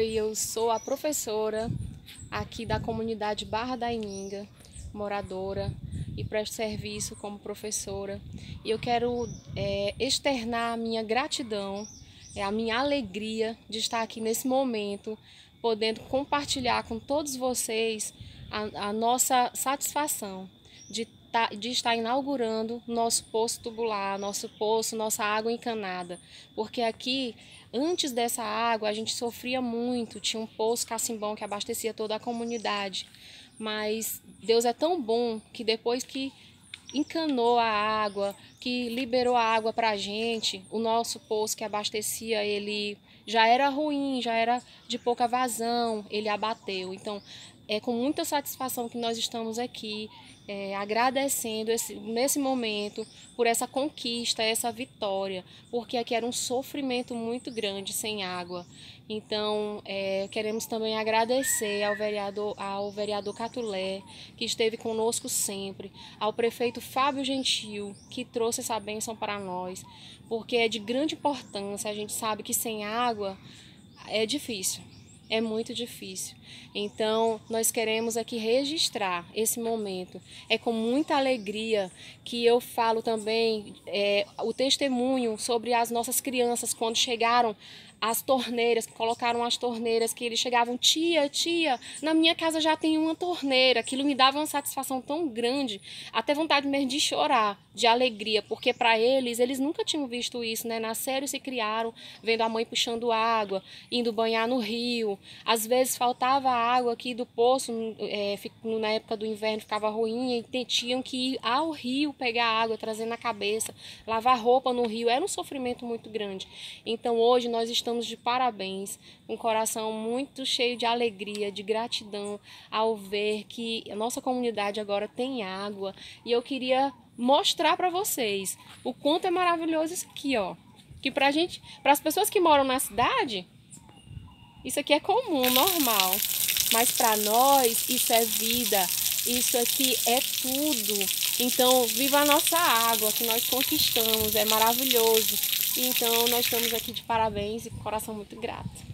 Oi, eu sou a professora aqui da comunidade Barra da Ininga, moradora e presto serviço como professora. E eu quero é, externar a minha gratidão, é, a minha alegria de estar aqui nesse momento, podendo compartilhar com todos vocês a, a nossa satisfação de Tá, de estar inaugurando nosso poço tubular, nosso poço, nossa água encanada. Porque aqui, antes dessa água, a gente sofria muito, tinha um poço cacimbão que abastecia toda a comunidade. Mas Deus é tão bom que depois que encanou a água, que liberou a água para a gente. O nosso poço que abastecia, ele já era ruim, já era de pouca vazão, ele abateu. Então, é com muita satisfação que nós estamos aqui, é, agradecendo esse, nesse momento por essa conquista, essa vitória, porque aqui era um sofrimento muito grande sem água. Então, é, queremos também agradecer ao vereador, ao vereador Catulé, que esteve conosco sempre, ao prefeito Beato Fábio Gentil, que trouxe essa bênção para nós, porque é de grande importância. A gente sabe que sem água é difícil é muito difícil. Então, nós queremos aqui registrar esse momento. É com muita alegria que eu falo também é, o testemunho sobre as nossas crianças quando chegaram as torneiras, colocaram as torneiras, que eles chegavam, tia, tia, na minha casa já tem uma torneira. Aquilo me dava uma satisfação tão grande, até vontade mesmo de chorar de alegria, porque para eles, eles nunca tinham visto isso, né? Nasceram e se criaram vendo a mãe puxando água, indo banhar no rio. Às vezes faltava água aqui do poço, é, na época do inverno ficava ruim, e tinham que ir ao rio pegar água, trazer na cabeça, lavar roupa no rio. Era um sofrimento muito grande. Então hoje nós estamos de parabéns, um coração muito cheio de alegria, de gratidão ao ver que a nossa comunidade agora tem água. E eu queria mostrar para vocês o quanto é maravilhoso isso aqui, ó. Que pra gente, para as pessoas que moram na cidade, isso aqui é comum, normal. Mas para nós, isso é vida. Isso aqui é tudo. Então, viva a nossa água que nós conquistamos, é maravilhoso. Então, nós estamos aqui de parabéns e com o coração muito grato.